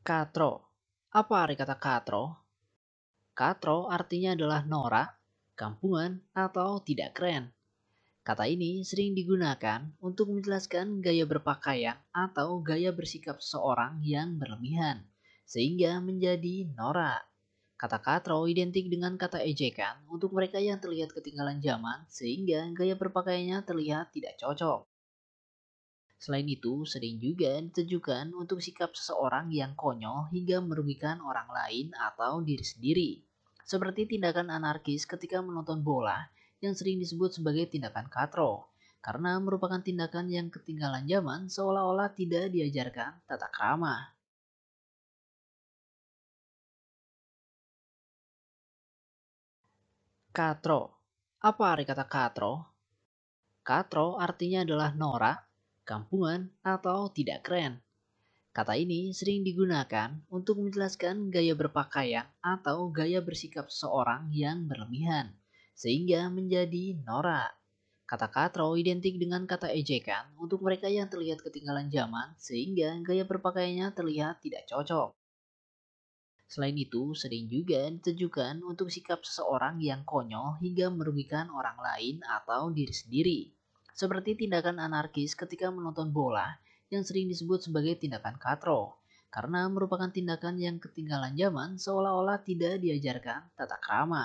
Katro. Apa arti kata katro? Katro artinya adalah norak, kampungan, atau tidak keren. Kata ini sering digunakan untuk menjelaskan gaya berpakaian atau gaya bersikap seorang yang berlebihan, sehingga menjadi norak. Kata katro identik dengan kata ejekan untuk mereka yang terlihat ketinggalan zaman sehingga gaya berpakaiannya terlihat tidak cocok. Selain itu, sering juga ditujukan untuk sikap seseorang yang konyol hingga merugikan orang lain atau diri sendiri. Seperti tindakan anarkis ketika menonton bola yang sering disebut sebagai tindakan katro. Karena merupakan tindakan yang ketinggalan zaman seolah-olah tidak diajarkan tata krama. Katro. Apa arti kata katro? Katro artinya adalah norak kampungan, atau tidak keren. Kata ini sering digunakan untuk menjelaskan gaya berpakaian atau gaya bersikap seorang yang berlebihan, sehingga menjadi norak. Kata katro identik dengan kata ejekan untuk mereka yang terlihat ketinggalan zaman sehingga gaya berpakaiannya terlihat tidak cocok. Selain itu, sering juga ditujukan untuk sikap seseorang yang konyol hingga merugikan orang lain atau diri sendiri. Seperti tindakan anarkis ketika menonton bola yang sering disebut sebagai tindakan katro, karena merupakan tindakan yang ketinggalan zaman seolah-olah tidak diajarkan tata krama.